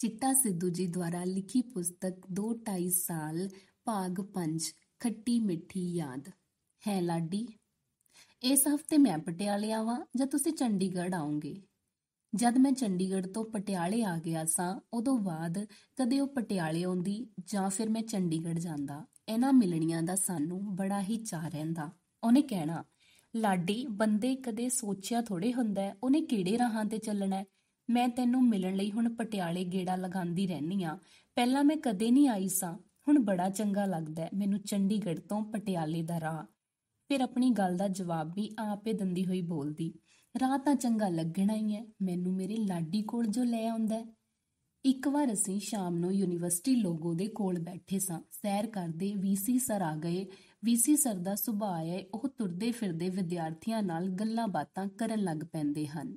ਚਿੱਟਾ ਸਿੱਧੂ ਜੀ ਦੁਆਰਾ ਲਿਖੀ ਪੁਸਤਕ 2.5 ਸਾਲ ਭਾਗ 5 ਖੱਟੀ ਮਿੱਠੀ ਯਾਦ ਹੈ ਲਾਡੀ ਇਸ ਹਫਤੇ ਮੈਂ ਪਟਿਆਲੇ ਆਵਾਂ ਜਾਂ ਤੁਸੀਂ ਚੰਡੀਗੜ੍ਹ ਆਉਂਗੇ ਜਦ ਮੈਂ ਚੰਡੀਗੜ੍ਹ ਤੋਂ ਪਟਿਆਲੇ ਆ ਗਿਆ ਸਾਂ ਉਦੋਂ ਬਾਅਦ ਕਦੇ ਉਹ ਪਟਿਆਲੇ ਆਉਂਦੀ ਜਾਂ ਫਿਰ ਮੈਂ ਚੰਡੀਗੜ੍ਹ ਜਾਂਦਾ ਇਹਨਾਂ ਮਿਲਣੀਆਂ ਦਾ ਸਾਨੂੰ ਬੜਾ ਹੀ ਚਾਹ ਰਹਿੰਦਾ ਉਹਨੇ ਕਹਿਣਾ ਲਾਡੀ ਬੰਦੇ ਕਦੇ ਸੋਚਿਆ ਥੋੜੇ ਹੁੰਦਾ ਉਹਨੇ ਕਿਹੜੇ ਰਾਹਾਂ ਤੇ ਚੱਲਣਾ ਮੈਂ ਤੈਨੂੰ ਮਿਲਣ ਲਈ ਹੁਣ ਪਟਿਆਲੇ ਗੇੜਾ ਲਗਾਉਂਦੀ ਰਹਿਨੀ ਆ ਪਹਿਲਾਂ ਮੈਂ ਕਦੇ ਨਹੀਂ ਆਈ ਸਾਂ ਹੁਣ ਬੜਾ ਚੰਗਾ ਲੱਗਦਾ ਹੈ ਮੈਨੂੰ ਚੰਡੀਗੜ੍ਹ ਤੋਂ ਪਟਿਆਲੇ ਦਾ ਰਾਹ ਫਿਰ ਆਪਣੀ ਗੱਲ ਦਾ ਜਵਾਬ ਵੀ ਆਪੇ ਦੰਦੀ ਹੋਈ ਬੋਲਦੀ ਰਾਹ ਤਾਂ ਚੰਗਾ ਲੱਗਣਾ ਹੀ ਹੈ ਮੈਨੂੰ ਮੇਰੇ ਲਾਡੀ ਕੋਲ ਜੋ ਲੈ ਆਉਂਦਾ ਇੱਕ ਵਾਰ ਅਸੀਂ ਸ਼ਾਮ ਨੂੰ ਯੂਨੀਵਰਸਿਟੀ ਲੋਗੋ ਦੇ ਕੋਲ ਬੈਠੇ ਸਾਂ ਸੈਰ ਕਰਦੇ ਵੀਸੀ ਸਰ ਆ ਗਏ ਵੀਸੀ ਸਰ ਦਾ ਸੁਭਾਅ ਹੈ ਉਹ ਤੁਰਦੇ ਫਿਰਦੇ ਵਿਦਿਆਰਥੀਆਂ ਨਾਲ ਗੱਲਾਂ ਬਾਤਾਂ ਕਰਨ ਲੱਗ ਪੈਂਦੇ ਹਨ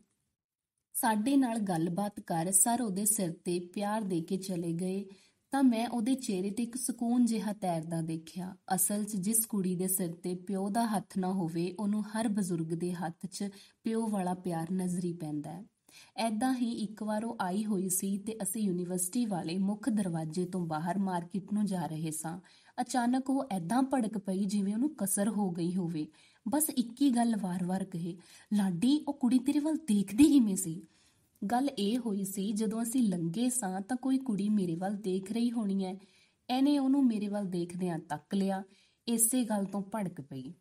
ਸਾਡੇ ਨਾਲ ਗੱਲਬਾਤ ਕਰ ਸਰ ਉਹਦੇ ਸਿਰ ਤੇ ਪਿਆਰ ਦੇ ਕੇ ਚਲੇ ਗਏ ਤਾਂ ਮੈਂ ਉਹਦੇ ਚਿਹਰੇ ਤੇ ਇੱਕ ਸਕੂਨ ਜਿਹਾ ਤੈਰਦਾ ਦੇਖਿਆ ਅਸਲ 'ਚ ਜਿਸ ਕੁੜੀ ਦੇ ਸਿਰ ਤੇ ਪਿਓ ਦਾ ਹੱਥ ਨਾ ਹੋਵੇ ਉਹਨੂੰ ਹਰ ਬਜ਼ੁਰਗ ਦੇ ਹੱਥ 'ਚ ਪਿਓ ਵਾਲਾ ਪਿਆਰ ਨਜ਼ਰੀ ਪੈਂਦਾ ਹੈ ਐਦਾਂ ਹੀ ਇੱਕ ਵਾਰ ਉਹ ਆਈ ਹੋਈ ਸੀ ਤੇ ਅਸੀਂ ਯੂਨੀਵਰਸਿਟੀ ਵਾਲੇ ਮੁੱਖ ਦਰਵਾਜ਼ੇ ਤੋਂ ਬਾਹਰ ਮਾਰਕੀਟ ਨੂੰ ਜਾ ਰਹੇ ਸਾਂ ਅਚਾਨਕ ਉਹ ਐਦਾਂ ਭੜਕ ਪਈ ਜਿਵੇਂ ਉਹਨੂੰ ਕਸਰ ਹੋ ਗਈ ਹੋਵੇ ਬਸ ਇੱਕ ਹੀ ਗੱਲ ਵਾਰ-ਵਾਰ ਕਹੇ ਲਾਡੀ ਉਹ ਕੁੜੀ ਤੇਰੇ ਵੱਲ ਦੇਖਦੀ ਕਿਵੇਂ ਸੀ ਗੱਲ ਇਹ ਹੋਈ ਸੀ ਜਦੋਂ ਅਸੀਂ ਲੰਗੇ ਸਾਂ ਤਾਂ ਕੋਈ ਕੁੜੀ ਮੇਰੇ ਵੱਲ ਦੇਖ ਰਹੀ ਹੋਣੀ ਐ ਐਨੇ ਉਹਨੂੰ ਮੇਰੇ ਵੱਲ ਦੇਖਦਿਆਂ ਤੱਕ ਲਿਆ ਇਸੇ ਗੱਲ ਤੋਂ ਭੜਕ ਪਈ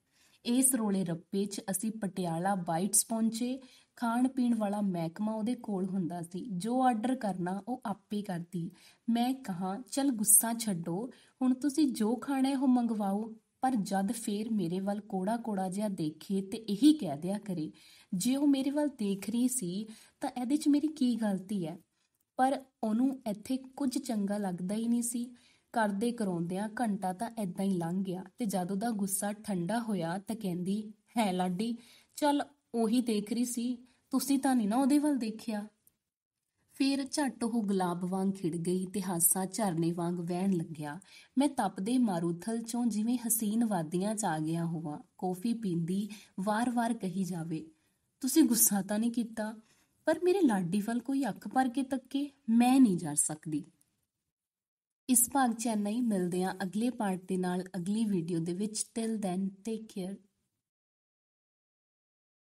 ਇਸ ਰੋਲੇ ਰੱਪੇ 'ਚ ਅਸੀਂ ਪਟਿਆਲਾ ਬਾਈਟਸ ਪਹੁੰਚੇ ਖਾਣ ਪੀਣ ਵਾਲਾ ਮਹਿਕਮਾ ਉਹਦੇ ਕੋਲ ਹੁੰਦਾ ਸੀ ਜੋ ਆਰਡਰ ਕਰਨਾ ਉਹ ਆਪੇ ਕਰਦੀ ਮੈਂ ਕਹਾ ਚਲ ਗੁੱਸਾ ਛੱਡੋ ਹੁਣ ਤੁਸੀਂ ਜੋ ਖਾਣਾ ਹੈ ਉਹ ਮੰਗਵਾਓ ਪਰ ਜਦ ਫੇਰ ਮੇਰੇ ਵੱਲ ਕੋੜਾ ਕੋੜਾ ਜਿਹਾ ਦੇਖੇ ਤੇ ਇਹੀ ਕਹਿ ਦਿਆ ਕਰੇ ਜੇ ਉਹ ਮੇਰੇ ਵੱਲ ਦੇਖ ਰਹੀ ਸੀ ਤਾਂ ਇਹਦੇ 'ਚ ਮੇਰੀ ਕੀ ਗਲਤੀ ਹੈ ਪਰ ਉਹਨੂੰ ਇੱਥੇ ਕੁਝ ਚੰਗਾ ਲੱਗਦਾ ਹੀ ਨਹੀਂ ਸੀ ਕਰਦੇ ਕਰਾਉਂਦਿਆਂ ਘੰਟਾ ਤਾਂ ਐਦਾਂ ਹੀ ਲੰਘ ਗਿਆ ਤੇ ਜਦੋਂ ਦਾ ਗੁੱਸਾ ਠੰਡਾ ਹੋਇਆ ਤਾਂ ਕਹਿੰਦੀ ਹੈ ਲਾਡੀ ਚੱਲ ਉਹੀ ਦੇਖ ਰਹੀ ਸੀ ਤੁਸੀਂ ਤਾਂ ਨਹੀਂ ਨਾ ਉਹਦੇ ਵੱਲ ਦੇਖਿਆ ਫਿਰ ਝੱਟ ਉਹ ਗੁਲਾਬ ਵਾਂਗ ਖਿੜ ਗਈ ਤੇ ਹਾਸਾ ਝਰਨੇ ਵਾਂਗ ਵਹਿਣ ਲੱਗਿਆ ਮੈਂ ਤਪਦੇ ਮਾਰੂਥਲ ਚੋਂ ਜਿਵੇਂ ਹਸੀਨ ਵਾਦੀਆਂ ਚ ਆ ਗਿਆ ਹੋਵਾਂ ਕੌਫੀ ਪੀਂਦੀ ਵਾਰ-ਵਾਰ ਕਹੀ ਜਾਵੇ ਤੁਸੀਂ ਗੁੱਸਾ ਤਾਂ ਨਹੀਂ ਕੀਤਾ ਪਰ ਮੇਰੇ ਲਾਡੀ ਵੱਲ ਕੋਈ ਅੱਖ ਭਰ ਕੇ ਤੱਕੇ ਮੈਂ ਨਹੀਂ ਜਾ ਸਕਦੀ ਇਸ ਭਾਗ ਚ ਐਨਾ ਹੀ ਮਿਲਦੇ ਆ ਅਗਲੇ ਪਾਰਟ ਦੇ ਨਾਲ ਅਗਲੀ ਵੀਡੀਓ ਦੇ ਵਿੱਚ ਟਿਲ ਦੈਨ ਟੇਕ ਕੇਅਰ